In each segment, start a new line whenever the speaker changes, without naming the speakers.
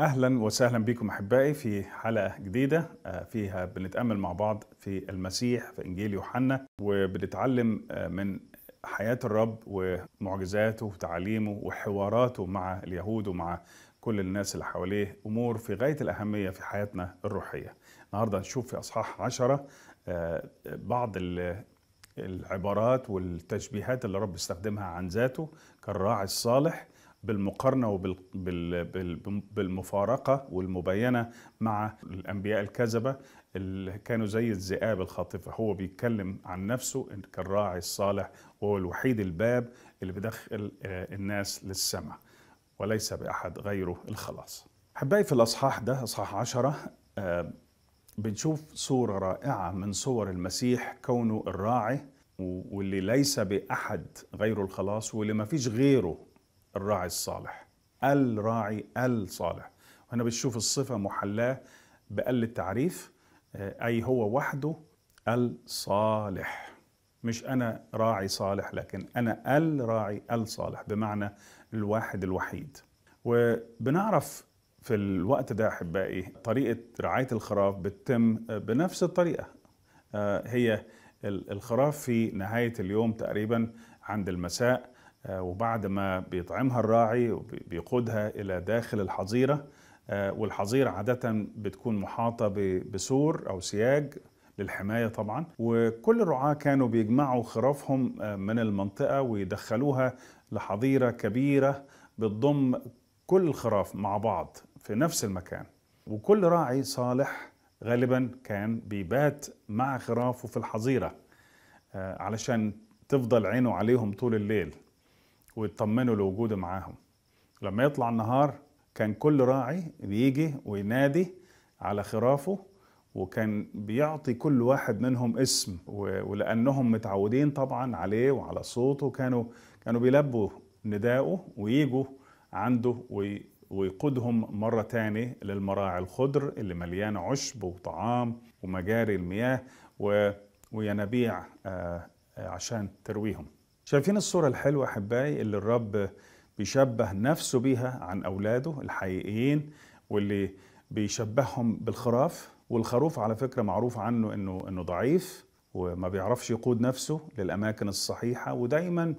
اهلا وسهلا بكم احبائي في حلقه جديده آه، فيها بنتامل مع بعض في المسيح في انجيل يوحنا وبنتعلم آه، من حياه الرب ومعجزاته وتعاليمه وحواراته مع اليهود ومع كل الناس اللي حواليه امور في غايه الاهميه في حياتنا الروحيه. النهارده هنشوف في اصحاح عشرة آه، بعض العبارات والتشبيهات اللي الرب استخدمها عن ذاته كالراعي الصالح بالمقارنه وبالمفارقه والمباينه مع الانبياء الكذبه اللي كانوا زي الذئاب الخاطفه هو بيتكلم عن نفسه كالراعي الصالح وهو الوحيد الباب اللي بيدخل آه، الناس للسماء وليس باحد غيره الخلاص. حبايبي في الاصحاح ده اصحاح 10 آه، بنشوف صوره رائعه من صور المسيح كونه الراعي واللي ليس باحد غيره الخلاص واللي ما فيش غيره الراعي الصالح الراعي الصالح هنا بتشوف الصفة محلاة بأل التعريف آه، أي هو وحده الصالح مش أنا راعي صالح لكن أنا الراعي الصالح بمعنى الواحد الوحيد وبنعرف في الوقت ده أحبائي طريقة رعاية الخراف بتتم بنفس الطريقة آه، هي الخراف في نهاية اليوم تقريبا عند المساء آه، وبعد ما بيطعمها الراعي وبيقودها إلى داخل الحظيرة آه، والحظيرة عادة بتكون محاطة بسور أو سياج للحماية طبعا وكل الرعاة كانوا بيجمعوا خرافهم آه، من المنطقة ويدخلوها لحظيرة كبيرة بتضم كل الخراف مع بعض في نفس المكان وكل راعي صالح غالبا كان بيبات مع خرافه في الحظيرة علشان تفضل عينه عليهم طول الليل ويطمنوا لوجوده معاهم لما يطلع النهار كان كل راعي بيجي وينادي على خرافه وكان بيعطي كل واحد منهم اسم ولانهم متعودين طبعا عليه وعلى صوته كانوا كانوا بيلبوا نداءه ويجوا عنده ويقودهم مرة تاني للمراعي الخضر اللي مليانة عشب وطعام ومجاري المياه وينابيع آه، عشان ترويهم شايفين الصورة الحلوة أحبائي اللي الرب بيشبه نفسه بيها عن أولاده الحقيقيين واللي بيشبههم بالخراف والخروف على فكرة معروف عنه إنه إنه ضعيف وما بيعرفش يقود نفسه للأماكن الصحيحة ودايما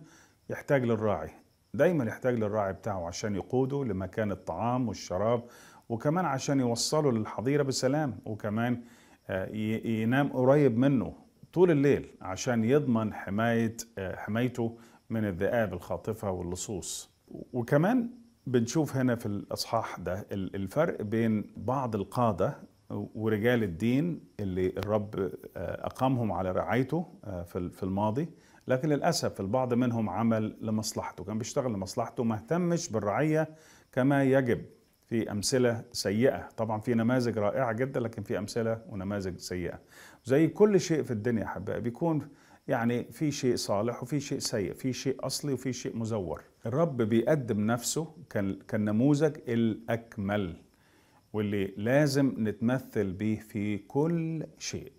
يحتاج للراعي دايما يحتاج للراعي بتاعه عشان يقوده لمكان الطعام والشراب وكمان عشان يوصله للحظيرة بسلام وكمان آه، ينام قريب منه طول الليل عشان يضمن حماية آه، حمايته من الذئاب الخاطفة واللصوص وكمان بنشوف هنا في الإصحاح ده الفرق بين بعض القادة ورجال الدين اللي الرب آه، أقامهم على رعايته آه، في الماضي لكن للأسف البعض منهم عمل لمصلحته كان بيشتغل لمصلحته ما اهتمش بالرعية كما يجب في امثله سيئه طبعا في نماذج رائعه جدا لكن في امثله ونماذج سيئه زي كل شيء في الدنيا حبائي بيكون يعني في شيء صالح وفي شيء سيء في شيء اصلي وفي شيء مزور الرب بيقدم نفسه كالنموذج الاكمل واللي لازم نتمثل به في كل شيء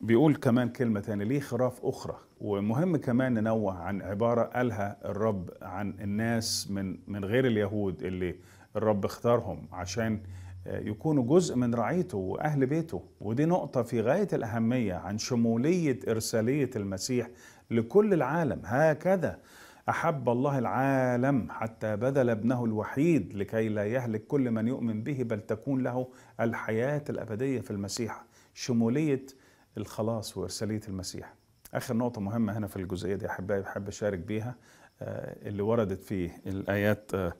بيقول كمان كلمة تاني ليه خراف أخرى ومهم كمان ننوه عن عبارة قالها الرب عن الناس من من غير اليهود اللي الرب اختارهم عشان يكونوا جزء من رعيته واهل بيته ودي نقطه في غايه الاهميه عن شموليه ارساليه المسيح لكل العالم هكذا احب الله العالم حتى بذل ابنه الوحيد لكي لا يهلك كل من يؤمن به بل تكون له الحياه الابديه في المسيح شموليه الخلاص وارساليه المسيح اخر نقطه مهمه هنا في الجزئيه دي احبائي بحب اشارك بيها آه، اللي وردت في الايات آه،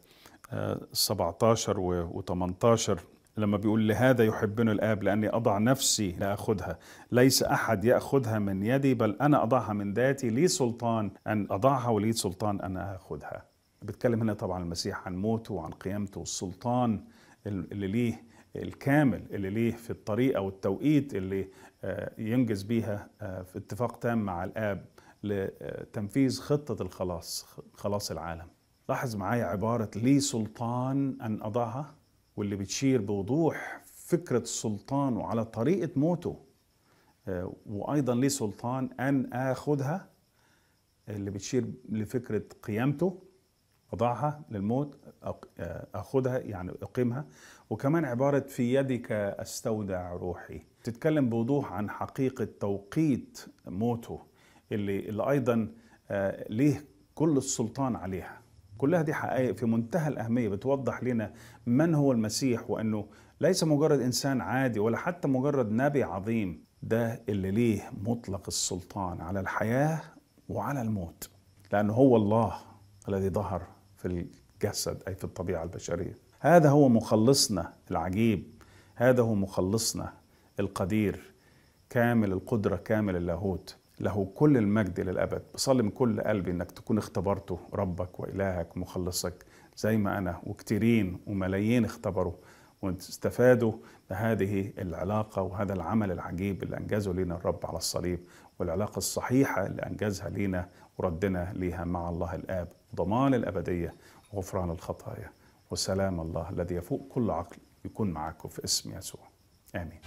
17 و 18 لما بيقول لهذا يحبني الآب لأني أضع نفسي لأخذها ليس أحد يأخذها من يدي بل أنا أضعها من ذاتي لي سلطان أن أضعها ولي سلطان أن أخذها بتكلم هنا طبعا المسيح عن موته وعن قيامته والسلطان اللي ليه الكامل اللي ليه في الطريقة والتوقيت اللي آه، ينجز بيها آه، في اتفاق تام مع الآب لتنفيذ خطة الخلاص خلاص العالم لاحظ معايا عبارة لي سلطان أن أضعها واللي بتشير بوضوح فكرة سلطان وعلى طريقة موته آه، وأيضا لي سلطان أن آخذها اللي بتشير لفكرة قيامته أضعها للموت آه، أخذها يعني أقيمها وكمان عبارة في يدك أستودع روحي تتكلم بوضوح عن حقيقة توقيت موته اللي, اللي أيضا آه، ليه كل السلطان عليها كلها دي حقائق في منتهى الأهمية بتوضح لنا من هو المسيح وأنه ليس مجرد إنسان عادي ولا حتى مجرد نبي عظيم ده اللي ليه مطلق السلطان على الحياة وعلى الموت لأنه هو الله الذي ظهر في الجسد أي في الطبيعة البشرية هذا هو مخلصنا العجيب هذا هو مخلصنا القدير كامل القدرة كامل اللاهوت له كل المجد للأبد بصلي من كل قلبي أنك تكون اختبرته ربك وإلهك مخلصك زي ما أنا وكتيرين وملايين اختبروا واستفادوا بهذه العلاقة وهذا العمل العجيب اللي أنجزه لنا الرب على الصليب والعلاقة الصحيحة اللي أنجزها لنا وردنا ليها مع الله الآب ضمان الأبدية وغفران الخطايا وسلام الله الذي يفوق كل عقل يكون معاكم في اسم يسوع آمين